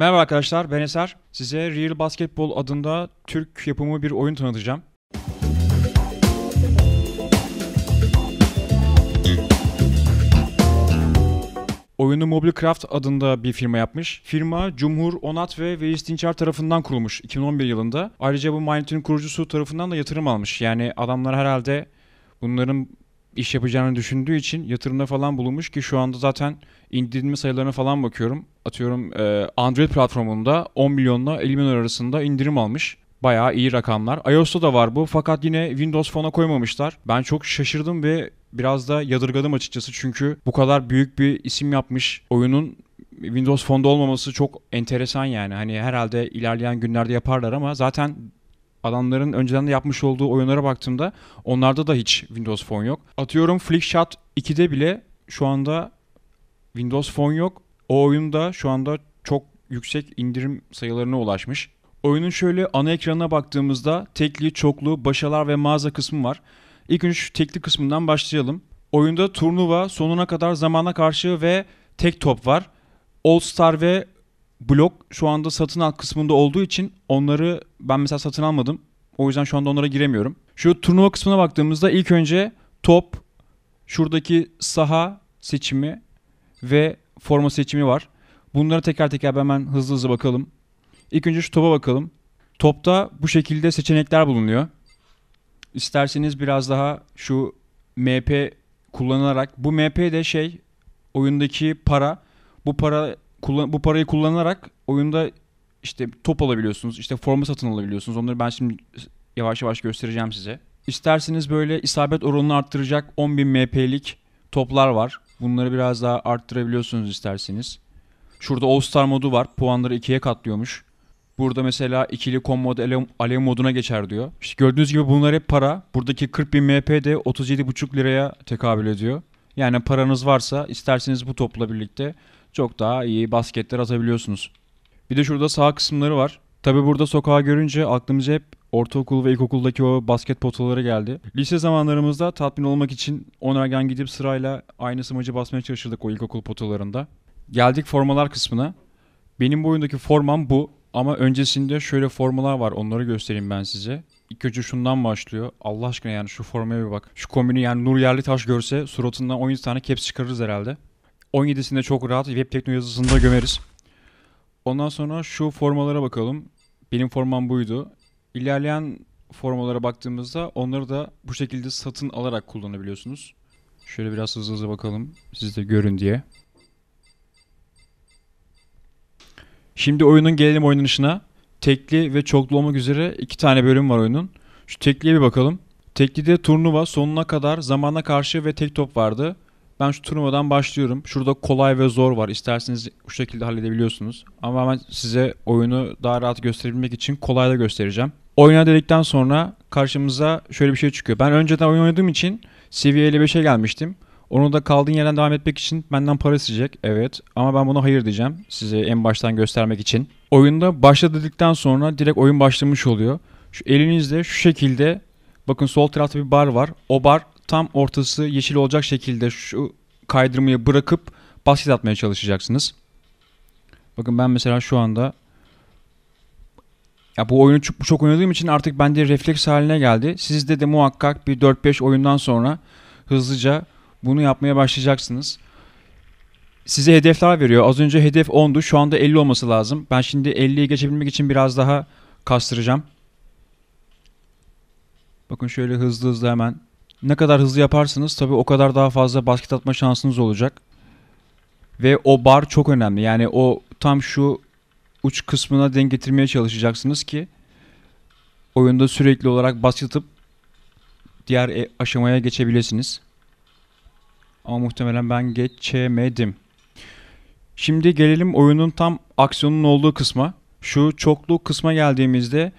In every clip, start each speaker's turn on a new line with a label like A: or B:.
A: Merhaba arkadaşlar ben Eser. Size Real Basketball adında Türk yapımı bir oyun tanıtacağım. Oyunu MobileCraft adında bir firma yapmış. Firma Cumhur Onat ve Veys Dinçer tarafından kurulmuş 2011 yılında. Ayrıca bu Minecraft'ın kurucusu tarafından da yatırım almış. Yani adamlar herhalde bunların iş yapacağını düşündüğü için yatırımda falan bulunmuş ki şu anda zaten indirilme sayılarına falan bakıyorum. Atıyorum e, Android platformunda 10 milyonla 50 milyon arasında indirim almış. Bayağı iyi rakamlar. iOS'ta da var bu fakat yine Windows Phone'a koymamışlar. Ben çok şaşırdım ve biraz da yadırgadım açıkçası çünkü bu kadar büyük bir isim yapmış oyunun Windows Phone'da olmaması çok enteresan yani. Hani herhalde ilerleyen günlerde yaparlar ama zaten adamların önceden de yapmış olduğu oyunlara baktığımda onlarda da hiç Windows Phone yok. Atıyorum Flickshot 2'de bile şu anda Windows Phone yok. O oyunda şu anda çok yüksek indirim sayılarına ulaşmış. Oyunun şöyle ana ekranına baktığımızda tekli, çoklu, başalar ve mağaza kısmı var. İlk önce şu tekli kısmından başlayalım. Oyunda turnuva, sonuna kadar zamana karşı ve tek top var. All Star ve blok şu anda satın al kısmında olduğu için onları ben mesela satın almadım. O yüzden şu anda onlara giremiyorum. Şu turnuva kısmına baktığımızda ilk önce top, şuradaki saha seçimi ve forma seçimi var. Bunlara tekrar tekrar hemen hızlı hızlı bakalım. İlk önce şu topa bakalım. Topta bu şekilde seçenekler bulunuyor. İsterseniz biraz daha şu MP kullanılarak bu MP de şey oyundaki para. Bu para kullan, bu parayı kullanarak oyunda işte top alabiliyorsunuz, işte forma satın alabiliyorsunuz. Onları ben şimdi yavaş yavaş göstereceğim size. İsterseniz böyle isabet oranını arttıracak 10.000 MP'lik toplar var. Bunları biraz daha arttırabiliyorsunuz isterseniz. Şurada All Star modu var. Puanları ikiye katlıyormuş. Burada mesela ikili kom mod alev moduna geçer diyor. İşte gördüğünüz gibi bunlar hep para. Buradaki 40.000 MP de 37,5 liraya tekabül ediyor. Yani paranız varsa isterseniz bu topla birlikte çok daha iyi basketler atabiliyorsunuz. Bir de şurada sağ kısımları var. Tabi burada sokağa görünce aklımıza hep ortaokul ve ilkokuldaki o basket potaları geldi. Lise zamanlarımızda tatmin olmak için onergen gidip sırayla aynı smacı basmaya çalışırdık o ilkokul potalarında. Geldik formalar kısmına. Benim boyundaki formam bu ama öncesinde şöyle formalar var onları göstereyim ben size. İlk önce şundan başlıyor. Allah aşkına yani şu formaya bir bak. Şu kombini yani Nur Yerli Taş görse suratından 17 tane caps çıkarırız herhalde. 17'sinde çok rahat web tekno yazısında gömeriz. Ondan sonra şu formalara bakalım. Benim formam buydu. İlerleyen formalara baktığımızda onları da bu şekilde satın alarak kullanabiliyorsunuz. Şöyle biraz hızlı hızlı bakalım siz de görün diye. Şimdi oyunun gelelim oynanışına. Tekli ve çoklu olmak üzere iki tane bölüm var oyunun. Şu tekliye bir bakalım. Teklide turnuva sonuna kadar zamana karşı ve tek top vardı ben şu turnuvadan başlıyorum. Şurada kolay ve zor var. İsterseniz bu şekilde halledebiliyorsunuz. Ama ben size oyunu daha rahat gösterebilmek için kolay da göstereceğim. Oyuna dedikten sonra karşımıza şöyle bir şey çıkıyor. Ben önceden oyun oynadığım için seviye 55'e gelmiştim. Onu da kaldığın yerden devam etmek için benden para isteyecek. Evet ama ben buna hayır diyeceğim. Size en baştan göstermek için. Oyunda başla dedikten sonra direkt oyun başlamış oluyor. Şu elinizde şu şekilde bakın sol tarafta bir bar var. O bar tam ortası yeşil olacak şekilde şu kaydırmayı bırakıp basket atmaya çalışacaksınız. Bakın ben mesela şu anda ya bu oyunu çok, çok oynadığım için artık bende refleks haline geldi. Sizde de muhakkak bir 4-5 oyundan sonra hızlıca bunu yapmaya başlayacaksınız. Size hedefler veriyor. Az önce hedef 10'du. Şu anda 50 olması lazım. Ben şimdi 50'yi geçebilmek için biraz daha kastıracağım. Bakın şöyle hızlı hızlı hemen ne kadar hızlı yaparsanız tabii o kadar daha fazla basket atma şansınız olacak. Ve o bar çok önemli. Yani o tam şu uç kısmına denk getirmeye çalışacaksınız ki oyunda sürekli olarak basket atıp diğer e, aşamaya geçebilirsiniz. Ama muhtemelen ben geçemedim. Şimdi gelelim oyunun tam aksiyonun olduğu kısma. Şu çoklu kısma geldiğimizde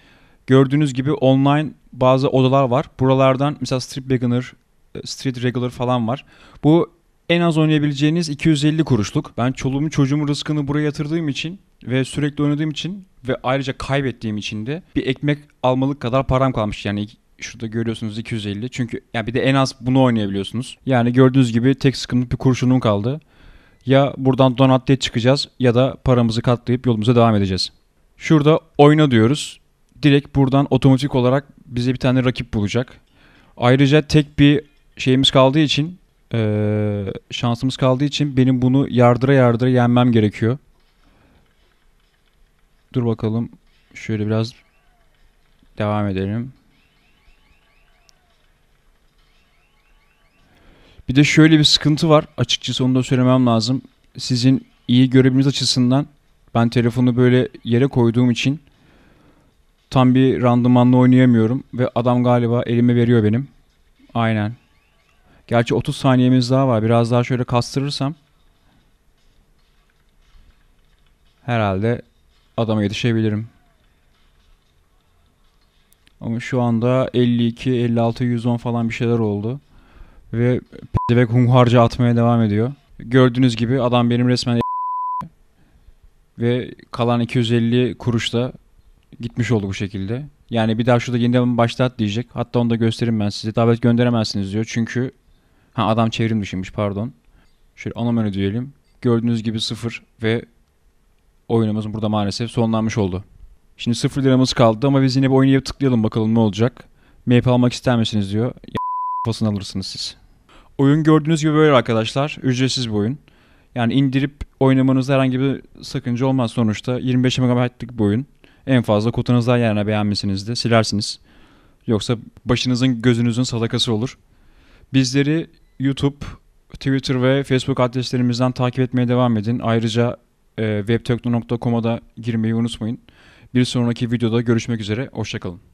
A: gördüğünüz gibi online bazı odalar var. Buralardan mesela Street Beginner, e, Street Regular falan var. Bu en az oynayabileceğiniz 250 kuruşluk. Ben çoluğumu çocuğumu rızkını buraya yatırdığım için ve sürekli oynadığım için ve ayrıca kaybettiğim için de bir ekmek almalık kadar param kalmış. Yani şurada görüyorsunuz 250. Çünkü ya yani bir de en az bunu oynayabiliyorsunuz. Yani gördüğünüz gibi tek sıkıntı bir kurşunum kaldı. Ya buradan donat diye çıkacağız ya da paramızı katlayıp yolumuza devam edeceğiz. Şurada oyna diyoruz. Direkt buradan otomatik olarak bize bir tane rakip bulacak. Ayrıca tek bir şeyimiz kaldığı için e, şansımız kaldığı için benim bunu yardıra yardıra yenmem gerekiyor. Dur bakalım. Şöyle biraz devam edelim. Bir de şöyle bir sıkıntı var. Açıkçası onu da söylemem lazım. Sizin iyi görebilmeniz açısından ben telefonu böyle yere koyduğum için tam bir randımanla oynayamıyorum ve adam galiba elime veriyor benim. Aynen. Gerçi 30 saniyemiz daha var. Biraz daha şöyle kastırırsam herhalde adama yetişebilirim. Ama şu anda 52, 56, 110 falan bir şeyler oldu. Ve Pedevek hunharca atmaya devam ediyor. Gördüğünüz gibi adam benim resmen ve kalan 250 kuruş da gitmiş oldu bu şekilde. Yani bir daha şurada yeniden başlat diyecek. Hatta onu da göstereyim ben size. Davet gönderemezsiniz diyor. Çünkü ha adam çevrim dışıymış pardon. Şöyle ana menü diyelim. Gördüğünüz gibi sıfır ve oyunumuz burada maalesef sonlanmış oldu. Şimdi sıfır liramız kaldı ama biz yine bir oynayıp tıklayalım bakalım ne olacak. Map almak ister misiniz diyor. Ya kafasını alırsınız siz. Oyun gördüğünüz gibi böyle arkadaşlar. Ücretsiz bir oyun. Yani indirip oynamanızda herhangi bir sakınca olmaz sonuçta. 25 MB'lık bir oyun. En fazla kutunuzdan yerine beğenmesiniz de silersiniz. Yoksa başınızın gözünüzün sadakası olur. Bizleri YouTube, Twitter ve Facebook adreslerimizden takip etmeye devam edin. Ayrıca e, webtekno.com'a da girmeyi unutmayın. Bir sonraki videoda görüşmek üzere. Hoşçakalın.